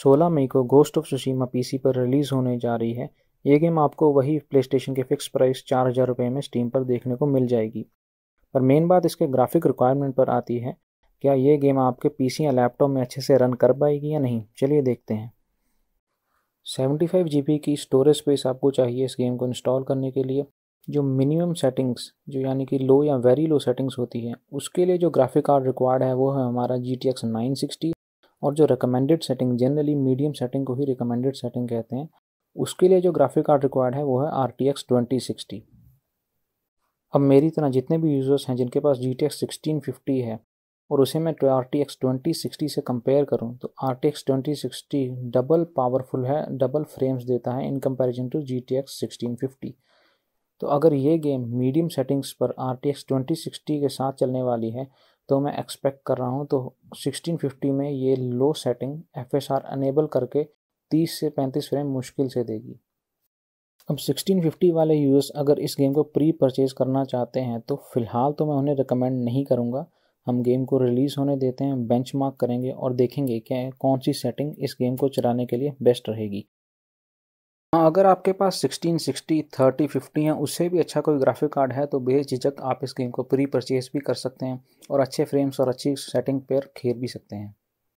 16 मई को ghost of Tsushima PC पर रिलीज़ होने जा रही है ये गेम आपको वही प्ले स्टेशन के फिक्स प्राइस चार हज़ार रुपये में स्टीम पर देखने को मिल जाएगी पर मेन बात इसके ग्राफिक रिक्वायरमेंट पर आती है क्या ये गेम आपके पीसी या लैपटॉप में अच्छे से रन कर पाएगी या नहीं चलिए देखते हैं सेवेंटी फाइव जी बी की स्टोरेज स्पेस आपको चाहिए इस गेम को इंस्टॉल करने के लिए जो मिनिमम सेटिंग्स जो यानी कि लो या वेरी लो सेटिंग्स होती है उसके लिए जो ग्राफिक कार्ड रिक्वायर्ड है वो है हमारा G T X nine sixty और जो recommended setting generally medium setting को ही रिकमेंडेड सेटिंग कहते हैं उसके लिए जो ग्राफिक कार्ड रिक्वायर्ड है वो है R T X twenty sixty अब मेरी तरह जितने भी यूज़र्स हैं जिनके पास G T X sixteen fifty है और उसे मैं R T X twenty sixty से कंपेयर करूँ तो R T X twenty sixty double powerful है डबल फ्रेम्स देता है in comparison to G T X sixteen fifty तो अगर ये गेम मीडियम सेटिंग्स पर R T X twenty sixty के साथ चलने वाली है तो मैं एक्सपेक्ट कर रहा हूँ तो 1650 में ये low setting F S R enable करके 30 से 35 फ्रेम मुश्किल से देगी अब 1650 वाले यूज़र्स अगर इस गेम को प्री परचेज करना चाहते हैं तो फ़िलहाल तो मैं उन्हें रिकमेंड नहीं करूँगा हम गेम को रिलीज़ होने देते हैं बेंचमार्क करेंगे और देखेंगे क्या कौन सी सेटिंग इस गेम को चलाने के लिए बेस्ट रहेगी हाँ अगर आपके पास सिक्सटीन सिक्सटी थर्टी फिफ्टी या उससे भी अच्छा कोई ग्राफिक कार्ड है तो बेझिझक आप इस गेम को प्री परचेज भी कर सकते हैं और अच्छे फ्रेम्स और अच्छी सेटिंग पर खेल भी सकते हैं